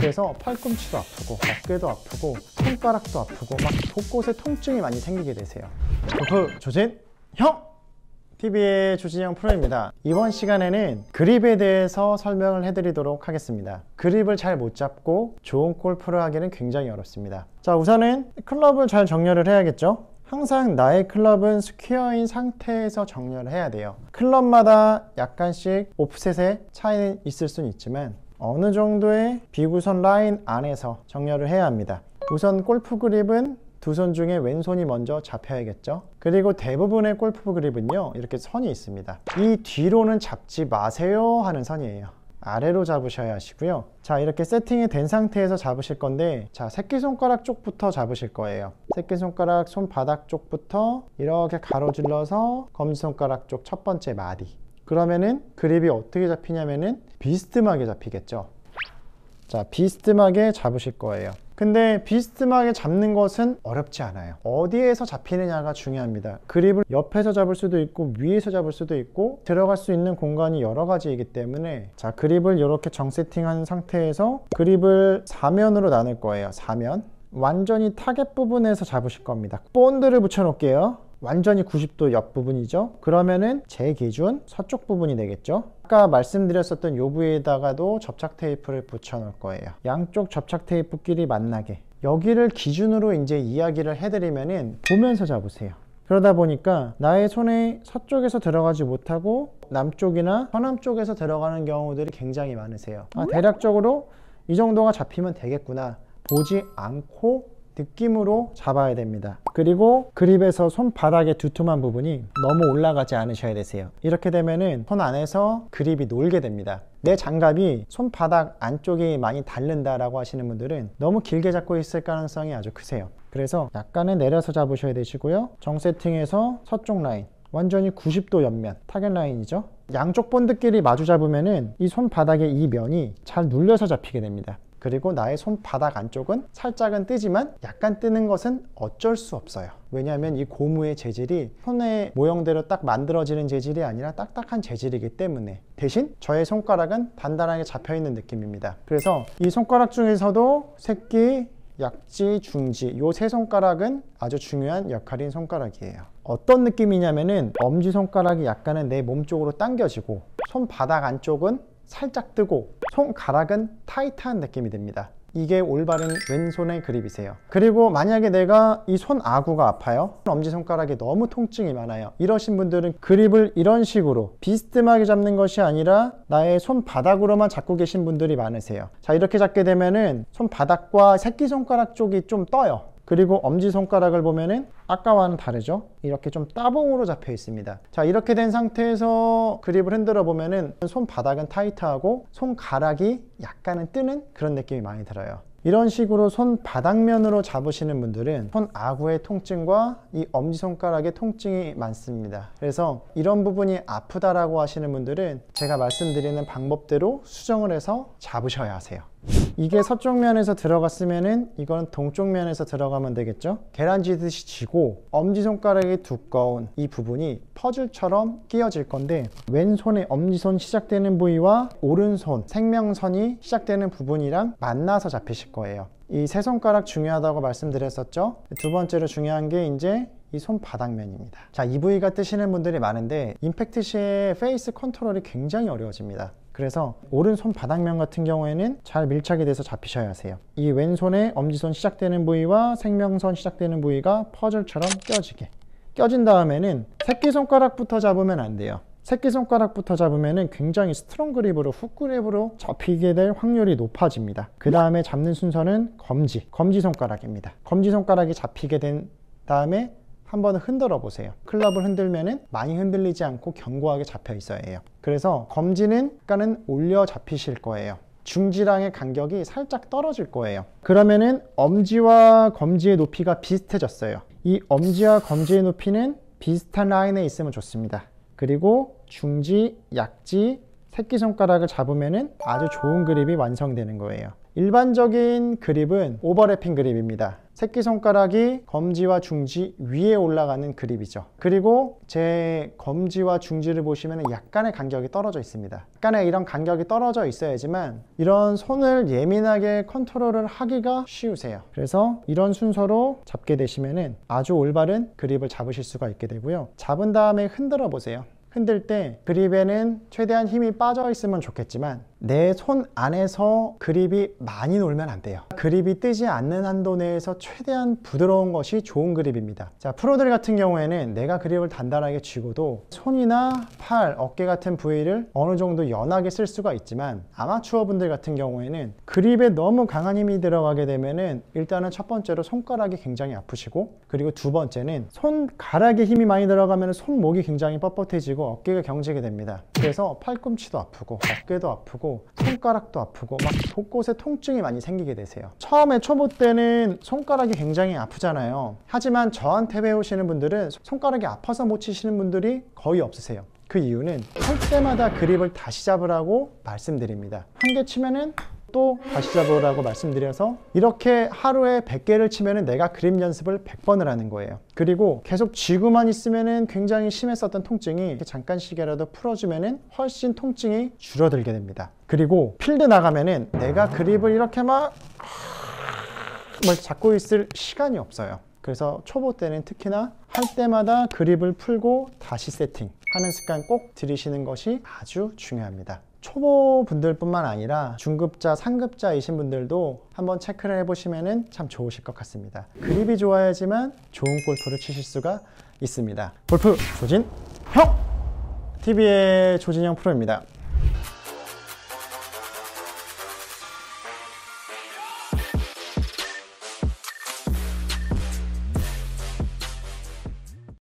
그래서 팔꿈치도 아프고 어깨도 아프고 손가락도 아프고 막 곳곳에 통증이 많이 생기게 되세요 골프 조진 형! TV의 조진영 프로입니다 이번 시간에는 그립에 대해서 설명을 해드리도록 하겠습니다 그립을 잘 못 잡고 좋은 골프를 하기는 굉장히 어렵습니다 자 우선은 클럽을 잘 정렬을 해야겠죠 항상 나의 클럽은 스퀘어인 상태에서 정렬을 해야 돼요 클럽마다 약간씩 오프셋의 차이는 있을 수는 있지만 어느 정도의 비구선 라인 안에서 정렬을 해야 합니다 우선 골프 그립은 두 손 중에 왼손이 먼저 잡혀야겠죠 그리고 대부분의 골프 그립은요 이렇게 선이 있습니다 이 뒤로는 잡지 마세요 하는 선이에요 아래로 잡으셔야 하시고요 자 이렇게 세팅이 된 상태에서 잡으실 건데 자 새끼손가락 쪽부터 잡으실 거예요 새끼손가락 손바닥 쪽부터 이렇게 가로질러서 검지손가락 쪽 첫 번째 마디 그러면은 그립이 어떻게 잡히냐면은 비스트막에 잡히겠죠 자비스트막에 잡으실 거예요 근데 비스트막에 잡는 것은 어렵지 않아요 어디에서 잡히느냐가 중요합니다 그립을 옆에서 잡을 수도 있고 위에서 잡을 수도 있고 들어갈 수 있는 공간이 여러 가지이기 때문에 자 그립을 이렇게 정세팅한 상태에서 그립을 사면으로 나눌 거예요 사면 완전히 타겟 부분에서 잡으실 겁니다 본드를 붙여 놓을게요 완전히 90도 옆 부분이죠 그러면은 제 기준 서쪽 부분이 되겠죠 아까 말씀드렸었던 요 부위에다가도 접착 테이프를 붙여 놓을 거예요 양쪽 접착 테이프끼리 만나게 여기를 기준으로 이제 이야기를 해드리면은 보면서 잡으세요 그러다 보니까 나의 손이 서쪽에서 들어가지 못하고 남쪽이나 서남 쪽에서 들어가는 경우들이 굉장히 많으세요 아, 대략적으로 이 정도가 잡히면 되겠구나 보지 않고 느낌으로 잡아야 됩니다 그리고 그립에서 손바닥의 두툼한 부분이 너무 올라가지 않으셔야 되세요 이렇게 되면은 손 안에서 그립이 놀게 됩니다 내 장갑이 손바닥 안쪽이 많이 닳는다라고 하시는 분들은 너무 길게 잡고 있을 가능성이 아주 크세요 그래서 약간은 내려서 잡으셔야 되시고요 정세팅에서 서쪽 라인 완전히 90도 옆면 타겟 라인이죠 양쪽 본드끼리 마주 잡으면은 이 손바닥의 이 면이 잘 눌려서 잡히게 됩니다 그리고 나의 손바닥 안쪽은 살짝은 뜨지만 약간 뜨는 것은 어쩔 수 없어요 왜냐하면 이 고무의 재질이 손의 모형대로 딱 만들어지는 재질이 아니라 딱딱한 재질이기 때문에 대신 저의 손가락은 단단하게 잡혀있는 느낌입니다 그래서 이 손가락 중에서도 새끼, 약지, 중지 요 세 손가락은 아주 중요한 역할인 손가락이에요 어떤 느낌이냐면은 엄지손가락이 약간은 내 몸 쪽으로 당겨지고 손바닥 안쪽은 살짝 뜨고 손가락은 타이트한 느낌이 듭니다 이게 올바른 왼손의 그립이세요 그리고 만약에 내가 이 손 아구가 아파요 엄지손가락이 너무 통증이 많아요 이러신 분들은 그립을 이런 식으로 비스듬하게 잡는 것이 아니라 나의 손바닥으로만 잡고 계신 분들이 많으세요 자 이렇게 잡게 되면은 손바닥과 새끼손가락 쪽이 좀 떠요 그리고 엄지손가락을 보면은 아까와는 다르죠 이렇게 좀 따봉으로 잡혀 있습니다 자 이렇게 된 상태에서 그립을 흔들어 보면은 손바닥은 타이트하고 손가락이 약간은 뜨는 그런 느낌이 많이 들어요 이런 식으로 손 바닥면으로 잡으시는 분들은 손 아구의 통증과 이 엄지손가락의 통증이 많습니다 그래서 이런 부분이 아프다라고 하시는 분들은 제가 말씀드리는 방법대로 수정을 해서 잡으셔야 하세요 이게 서쪽 면에서 들어갔으면 이건 동쪽 면에서 들어가면 되겠죠 계란지듯이 지고 엄지손가락이 두꺼운 이 부분이 퍼즐처럼 끼어질 건데 왼손의 엄지손 시작되는 부위와 오른손 생명선이 시작되는 부분이랑 만나서 잡히실 거예요 이 세 손가락 중요하다고 말씀드렸었죠 두 번째로 중요한 게 이제 이 손바닥면입니다 자 이 부위가 뜨시는 분들이 많은데 임팩트 시에 페이스 컨트롤이 굉장히 어려워집니다 그래서 오른손 바닥면 같은 경우에는 잘 밀착이 돼서 잡히셔야 하세요 이 왼손에 엄지손 시작되는 부위와 생명선 시작되는 부위가 퍼즐처럼 껴지게 껴진 다음에는 새끼손가락부터 잡으면 안 돼요 새끼손가락부터 잡으면 굉장히 스트롱 그립으로 훅 그립으로 잡히게 될 확률이 높아집니다 그 다음에 잡는 순서는 검지 검지손가락입니다 검지손가락이 잡히게 된 다음에 한번 흔들어 보세요 클럽을 흔들면은 많이 흔들리지 않고 견고하게 잡혀 있어야 해요 그래서 검지는 약간은 올려 잡히실 거예요 중지랑의 간격이 살짝 떨어질 거예요 그러면은 엄지와 검지의 높이가 비슷해졌어요 이 엄지와 검지의 높이는 비슷한 라인에 있으면 좋습니다 그리고 중지, 약지, 새끼손가락을 잡으면 아주 좋은 그립이 완성되는 거예요 일반적인 그립은 오버래핑 그립입니다 새끼손가락이 검지와 중지 위에 올라가는 그립이죠. 그리고 제 검지와 중지를 보시면 약간의 간격이 떨어져 있습니다. 약간의 이런 간격이 떨어져 있어야지만 이런 손을 예민하게 컨트롤을 하기가 쉬우세요. 그래서 이런 순서로 잡게 되시면 아주 올바른 그립을 잡으실 수가 있게 되고요. 잡은 다음에 흔들어 보세요. 흔들 때 그립에는 최대한 힘이 빠져 있으면 좋겠지만 내손 안에서 그립이 많이 놀면 안 돼요 그립이 뜨지 않는 한도 내에서 최대한 부드러운 것이 좋은 그립입니다 자 프로들 같은 경우에는 내가 그립을 단단하게 쥐고도 손이나 팔, 어깨 같은 부위를 어느 정도 연하게 쓸 수가 있지만 아마추어 분들 같은 경우에는 그립에 너무 강한 힘이 들어가게 되면은 일단은 첫 번째로 손가락이 굉장히 아프시고 그리고 두 번째는 손가락에 힘이 많이 들어가면 손목이 굉장히 뻣뻣해지고 어깨가 경직이 됩니다 그래서 팔꿈치도 아프고 어깨도 아프고 아프고 손가락도 아프고 막 곳곳에 통증이 많이 생기게 되세요 처음에 초보 때는 손가락이 굉장히 아프잖아요 하지만 저한테 배우시는 분들은 손가락이 아파서 못 치시는 분들이 거의 없으세요 그 이유는 할 때마다 그립을 다시 잡으라고 말씀드립니다 한 개 치면은 또 다시 잡으라고 말씀드려서 이렇게 하루에 100개를 치면은 내가 그립 연습을 100번을 하는 거예요 그리고 계속 쥐고만 있으면은 굉장히 심했었던 통증이 잠깐씩이라도 풀어주면은 훨씬 통증이 줄어들게 됩니다 그리고 필드 나가면은 내가 그립을 이렇게 막 뭘 잡고 있을 시간이 없어요 그래서 초보 때는 특히나 할 때마다 그립을 풀고 다시 세팅하는 습관 꼭 들이시는 것이 아주 중요합니다 초보분들뿐만 아니라 중급자, 상급자이신 분들도 한번 체크를 해보시면 참 좋으실 것 같습니다. 그립이 좋아야지만 좋은 골프를 치실 수가 있습니다. 골프 조진형! TV의 조진영 프로입니다.